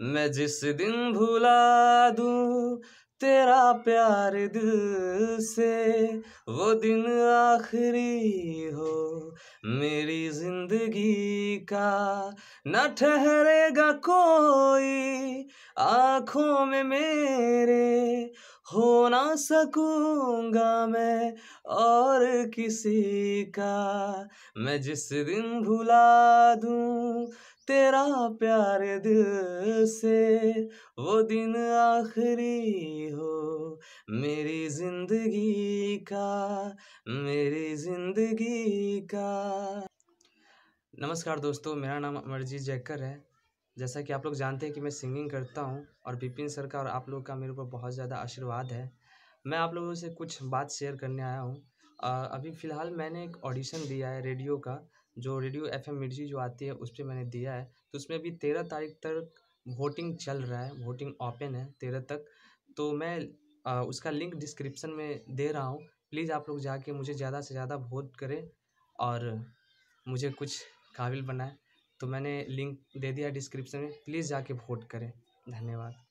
मैं जिस दिन भुला दूँ तेरा प्यार दिल से वो दिन आखिरी हो मेरी जिंदगी का न ठहरेगा कोई आँखों में मेरे हो ना सकूंगा मैं और किसी का मैं जिस दिन भुला दूँ तेरा प्यार दिल से वो दिन आखिरी हो मेरी जिंदगी का मेरी जिंदगी का नमस्कार दोस्तों मेरा नाम अमरजीत जैकर है जैसा कि आप लोग जानते हैं कि मैं सिंगिंग करता हूं और बिपिन सर का और आप लोग का मेरे ऊपर बहुत ज़्यादा आशीर्वाद है मैं आप लोगों से कुछ बात शेयर करने आया हूं अभी फ़िलहाल मैंने एक ऑडिशन दिया है रेडियो का जो रेडियो एफ एम जो आती है उस पर मैंने दिया है तो उसमें अभी तेरह तारीख तक वोटिंग चल रहा है वोटिंग ओपन है तेरह तक तो मैं आ, उसका लिंक डिस्क्रिप्सन में दे रहा हूँ प्लीज़ आप लोग जाके मुझे ज़्यादा से ज़्यादा वोट करें और मुझे कुछ काबिल बनाए तो मैंने लिंक दे दिया डिस्क्रिप्शन में प्लीज़ जाके वोट करें धन्यवाद